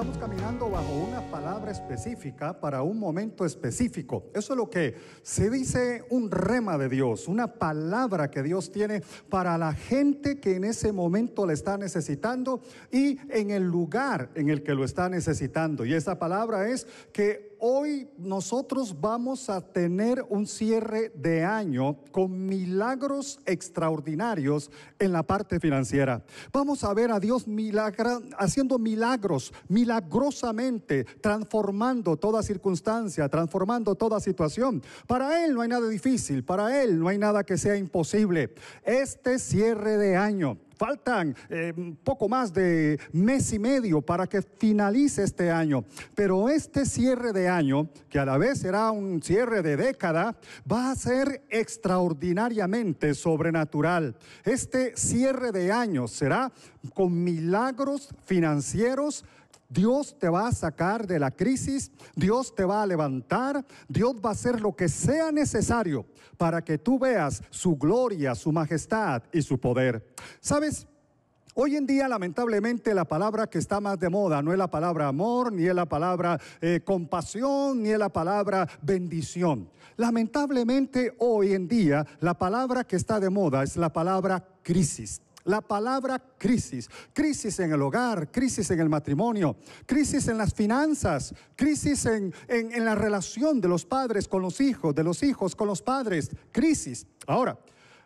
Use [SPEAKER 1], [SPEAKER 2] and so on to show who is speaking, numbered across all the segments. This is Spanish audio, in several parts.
[SPEAKER 1] estamos caminando bajo una palabra específica para un momento específico. Eso es lo que se dice un rema de Dios, una palabra que Dios tiene para la gente que en ese momento la está necesitando y en el lugar en el que lo está necesitando. Y esa palabra es que hoy nosotros vamos a tener un cierre de año con milagros extraordinarios en la parte financiera. Vamos a ver a Dios haciendo milagros, milagrosamente, transformando toda circunstancia, transformando toda situación. Para Él no hay nada difícil, para Él no hay nada que sea imposible. Este cierre de año Faltan eh, poco más de mes y medio para que finalice este año. Pero este cierre de año, que a la vez será un cierre de década, va a ser extraordinariamente sobrenatural. Este cierre de año será con milagros financieros, Dios te va a sacar de la crisis, Dios te va a levantar, Dios va a hacer lo que sea necesario para que tú veas su gloria, su majestad y su poder. ¿Sabes? Hoy en día, lamentablemente, la palabra que está más de moda no es la palabra amor, ni es la palabra eh, compasión, ni es la palabra bendición. Lamentablemente, hoy en día, la palabra que está de moda es la palabra crisis. La palabra crisis, crisis en el hogar, crisis en el matrimonio, crisis en las finanzas, crisis en, la relación de los padres con los hijos, de los hijos con los padres, crisis. Ahora,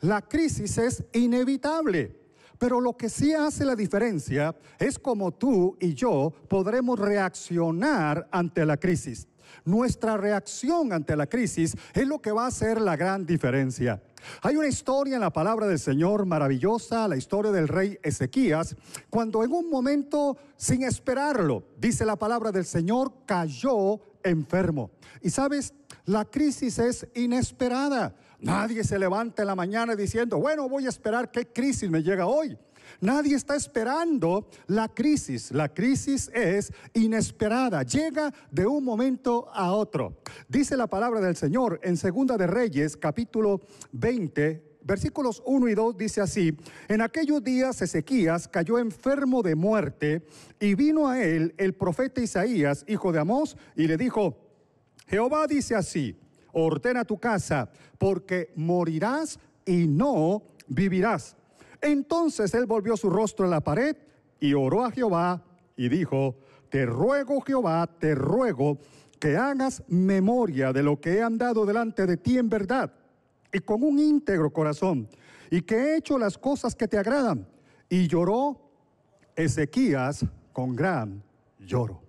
[SPEAKER 1] la crisis es inevitable. Pero lo que sí hace la diferencia es cómo tú y yo podremos reaccionar ante la crisis. Nuestra reacción ante la crisis es lo que va a hacer la gran diferencia. Hay una historia en la palabra del Señor maravillosa, la historia del rey Ezequías, cuando en un momento, sin esperarlo, dice la palabra del Señor, cayó enfermo. Y sabes, la crisis es inesperada. Nadie se levanta en la mañana diciendo, bueno, voy a esperar qué crisis me llega hoy. Nadie está esperando la crisis. La crisis es inesperada, llega de un momento a otro. Dice la palabra del Señor en Segunda de Reyes, capítulo 20, versículos 1 y 2 dice así, en aquellos días Ezequías cayó enfermo de muerte y vino a él el profeta Isaías, hijo de Amós, y le dijo, Jehová dice así, ordena tu casa, porque morirás y no vivirás. Entonces él volvió su rostro a la pared y oró a Jehová y dijo, te ruego Jehová, te ruego que hagas memoria de lo que he andado delante de ti en verdad y con un íntegro corazón y que he hecho las cosas que te agradan. Y lloró Ezequías con gran lloro.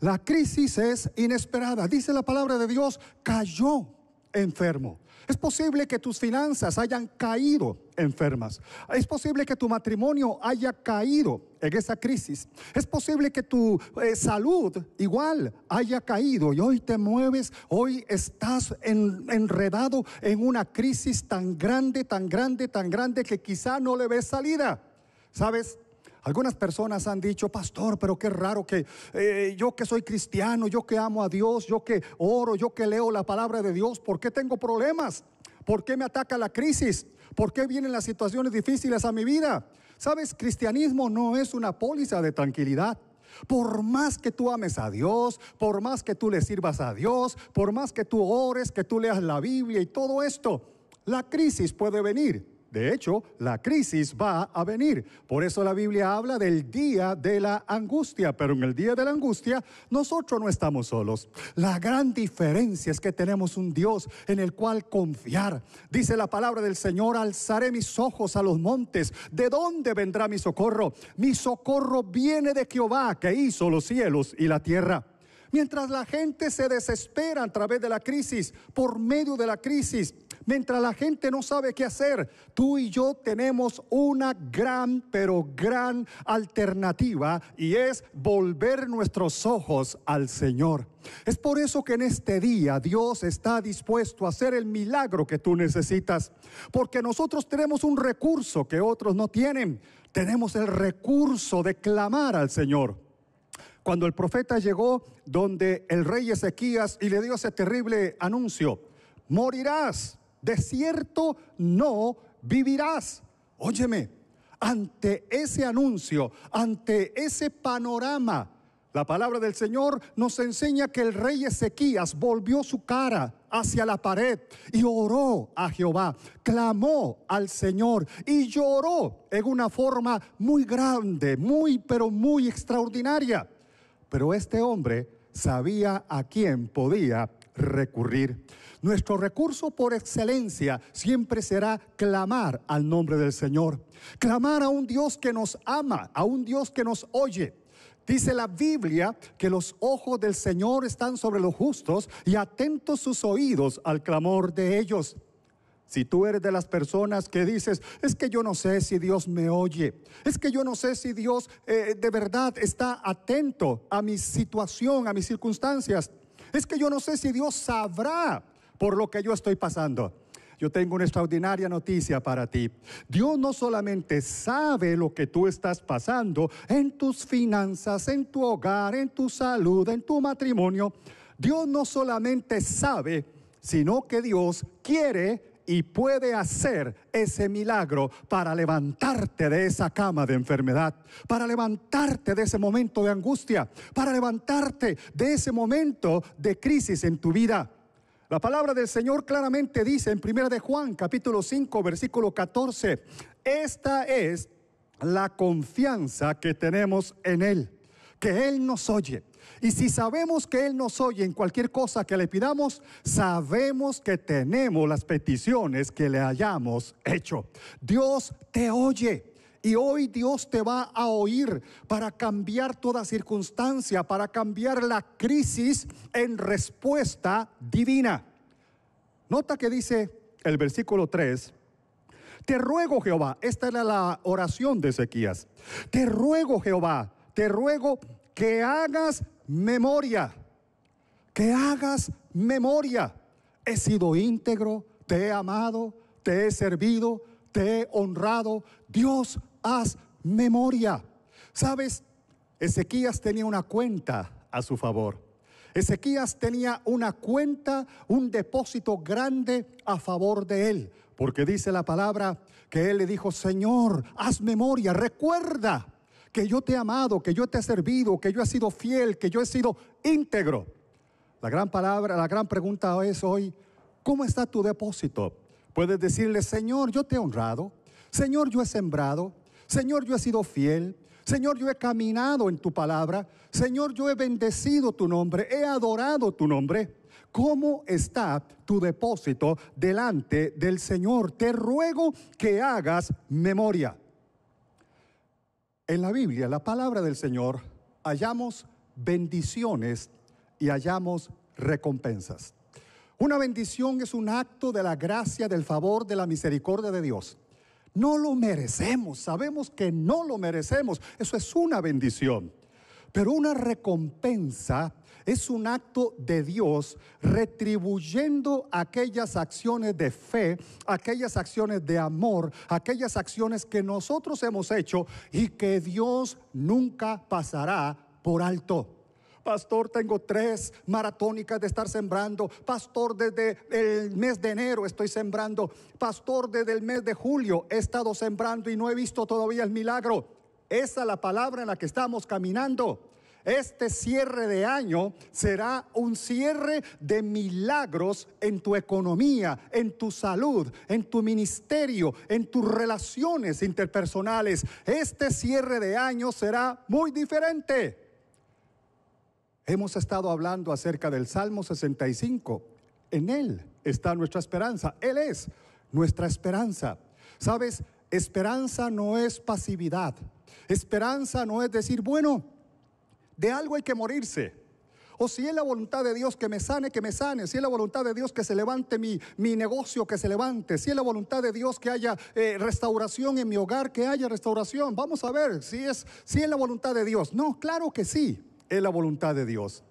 [SPEAKER 1] La crisis es inesperada. Dice la palabra de Dios, cayó enfermo. Es posible que tus finanzas hayan caído enfermas. Es posible que tu matrimonio haya caído en esa crisis. Es posible que tu eh, salud igual haya caído y hoy te mueves, hoy estás en, enredado en una crisis tan grande, tan grande, tan grande que quizá no le ves salida. ¿Sabes? Algunas personas han dicho, pastor, pero qué raro que eh, yo que soy cristiano, yo que amo a Dios, yo que oro, yo que leo la palabra de Dios, ¿por qué tengo problemas? ¿Por qué me ataca la crisis? ¿Por qué vienen las situaciones difíciles a mi vida? Sabes, cristianismo no es una póliza de tranquilidad. Por más que tú ames a Dios, por más que tú le sirvas a Dios, por más que tú ores, que tú leas la Biblia y todo esto, la crisis puede venir. De hecho, la crisis va a venir. Por eso la Biblia habla del día de la angustia, pero en el día de la angustia nosotros no estamos solos. La gran diferencia es que tenemos un Dios en el cual confiar. Dice la palabra del Señor, alzaré mis ojos a los montes. ¿De dónde vendrá mi socorro? Mi socorro viene de Jehová, que hizo los cielos y la tierra. Mientras la gente se desespera a través de la crisis, por medio de la crisis, mientras la gente no sabe qué hacer, tú y yo tenemos una gran, pero gran alternativa y es volver nuestros ojos al Señor. Es por eso que en este día Dios está dispuesto a hacer el milagro que tú necesitas, porque nosotros tenemos un recurso que otros no tienen. Tenemos el recurso de clamar al Señor cuando el profeta llegó donde el rey Ezequías y le dio ese terrible anuncio, morirás de cierto no vivirás. Óyeme, ante ese anuncio, ante ese panorama, la palabra del Señor nos enseña que el rey Ezequías volvió su cara hacia la pared y oró a Jehová, clamó al Señor y lloró en una forma muy grande, muy, pero muy extraordinaria. Pero este hombre sabía a quién podía recurrir. Nuestro recurso por excelencia siempre será clamar al nombre del Señor, clamar a un Dios que nos ama, a un Dios que nos oye. Dice la Biblia que los ojos del Señor están sobre los justos y atentos sus oídos al clamor de ellos. Si tú eres de las personas que dices, es que yo no sé si Dios me oye, es que yo no sé si Dios eh, de verdad está atento a mi situación, a mis circunstancias, es que yo no sé si Dios sabrá por lo que yo estoy pasando. Yo tengo una extraordinaria noticia para ti. Dios no solamente sabe lo que tú estás pasando en tus finanzas, en tu hogar, en tu salud, en tu matrimonio. Dios no solamente sabe, sino que Dios quiere y puede hacer ese milagro para levantarte de esa cama de enfermedad, para levantarte de ese momento de angustia, para levantarte de ese momento de crisis en tu vida. La palabra del Señor claramente dice en 1 de Juan capítulo 5 versículo 14, esta es la confianza que tenemos en Él que Él nos oye. Y si sabemos que Él nos oye en cualquier cosa que le pidamos, sabemos que tenemos las peticiones que le hayamos hecho. Dios te oye. Y hoy Dios te va a oír para cambiar toda circunstancia, para cambiar la crisis en respuesta divina. Nota que dice el versículo 3, te ruego Jehová, esta era la oración de Ezequías, te ruego Jehová te ruego que hagas memoria, que hagas memoria. He sido íntegro, te he amado, te he servido, te he honrado. Dios, haz memoria. Sabes, Ezequías tenía una cuenta a su favor. Ezequías tenía una cuenta, un depósito grande a favor de él, porque dice la palabra que él le dijo, Señor, haz memoria, recuerda que yo te he amado, que yo te he servido, que yo he sido fiel, que yo he sido íntegro. La gran palabra, la gran pregunta es hoy, ¿cómo está tu depósito? Puedes decirle, Señor, yo te he honrado, Señor, yo he sembrado, Señor, yo he sido fiel, Señor, yo he caminado en tu palabra, Señor, yo he bendecido tu nombre, he adorado tu nombre. ¿Cómo está tu depósito delante del Señor? Te ruego que hagas memoria. En la Biblia, la palabra del Señor, hallamos bendiciones y hallamos recompensas. Una bendición es un acto de la gracia, del favor, de la misericordia de Dios. No lo merecemos, sabemos que no lo merecemos. Eso es una bendición. Pero una recompensa es un acto de Dios retribuyendo aquellas acciones de fe, aquellas acciones de amor, aquellas acciones que nosotros hemos hecho y que Dios nunca pasará por alto. Pastor, tengo tres maratónicas de estar sembrando. Pastor, desde el mes de enero estoy sembrando. Pastor, desde el mes de julio he estado sembrando y no he visto todavía el milagro. Esa es la palabra en la que estamos caminando. Este cierre de año será un cierre de milagros en tu economía, en tu salud, en tu ministerio, en tus relaciones interpersonales. Este cierre de año será muy diferente. Hemos estado hablando acerca del Salmo 65. En Él está nuestra esperanza. Él es nuestra esperanza. Sabes, esperanza no es pasividad. Esperanza no es decir, bueno, de algo hay que morirse. O si es la voluntad de Dios que me sane, que me sane. Si es la voluntad de Dios que se levante mi, mi negocio, que se levante. Si es la voluntad de Dios que haya eh, restauración en mi hogar, que haya restauración. Vamos a ver si es, si es la voluntad de Dios. No, claro que sí, es la voluntad de Dios.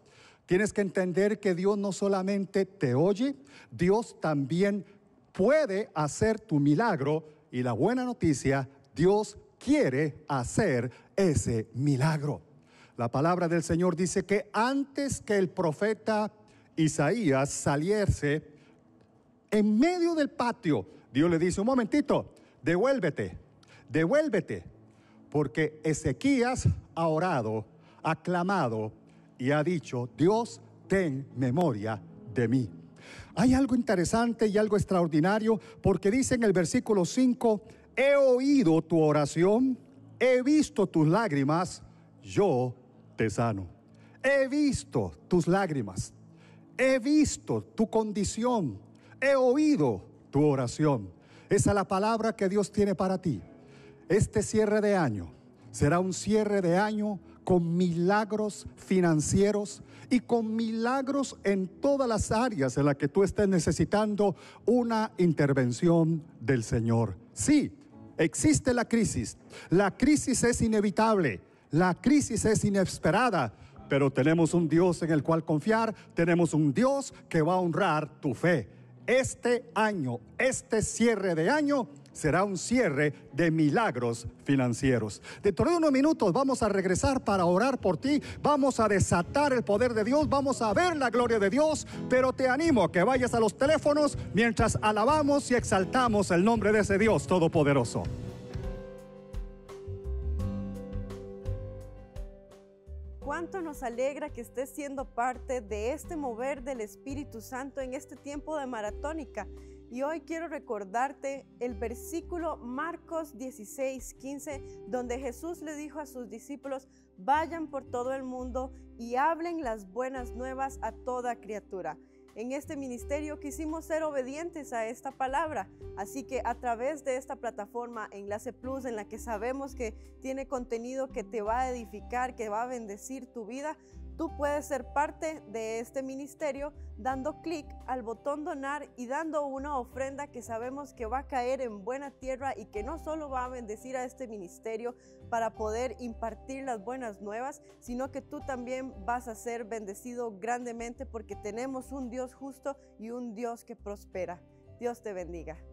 [SPEAKER 1] Tienes que entender que Dios no solamente te oye, Dios también puede hacer tu milagro. Y la buena noticia, Dios quiere hacer ese milagro. La palabra del Señor dice que antes que el profeta Isaías saliese, en medio del patio, Dios le dice, un momentito, devuélvete, devuélvete, porque Ezequías ha orado, ha clamado y ha dicho, Dios, ten memoria de mí. Hay algo interesante y algo extraordinario porque dice en el versículo 5, he oído tu oración, he visto tus lágrimas, yo te sano. He visto tus lágrimas, he visto tu condición, he oído tu oración. Esa es la palabra que Dios tiene para ti. Este cierre de año será un cierre de año con milagros financieros y con milagros en todas las áreas en las que tú estés necesitando una intervención del Señor. Sí, Existe la crisis. La crisis es inevitable. La crisis es inesperada. Pero tenemos un Dios en el cual confiar. Tenemos un Dios que va a honrar tu fe. Este año, este cierre de año, será un cierre de milagros financieros. Dentro de unos minutos vamos a regresar para orar por ti, vamos a desatar el poder de Dios, vamos a ver la gloria de Dios, pero te animo a que vayas a los teléfonos mientras alabamos y exaltamos el nombre de ese Dios Todopoderoso.
[SPEAKER 2] cuánto nos alegra que estés siendo parte de este mover del Espíritu Santo en este tiempo de maratónica. Y hoy quiero recordarte el versículo Marcos 16, 15, donde Jesús le dijo a sus discípulos, vayan por todo el mundo y hablen las buenas nuevas a toda criatura. En este ministerio quisimos ser obedientes a esta palabra, así que a través de esta plataforma Enlace Plus, en la que sabemos que tiene contenido que te va a edificar, que va a bendecir tu vida, Tú puedes ser parte de este ministerio dando clic al botón donar y dando una ofrenda que sabemos que va a caer en buena tierra y que no solo va a bendecir a este ministerio para poder impartir las buenas nuevas, sino que tú también vas a ser bendecido grandemente porque tenemos un Dios justo y un Dios que prospera. Dios te bendiga.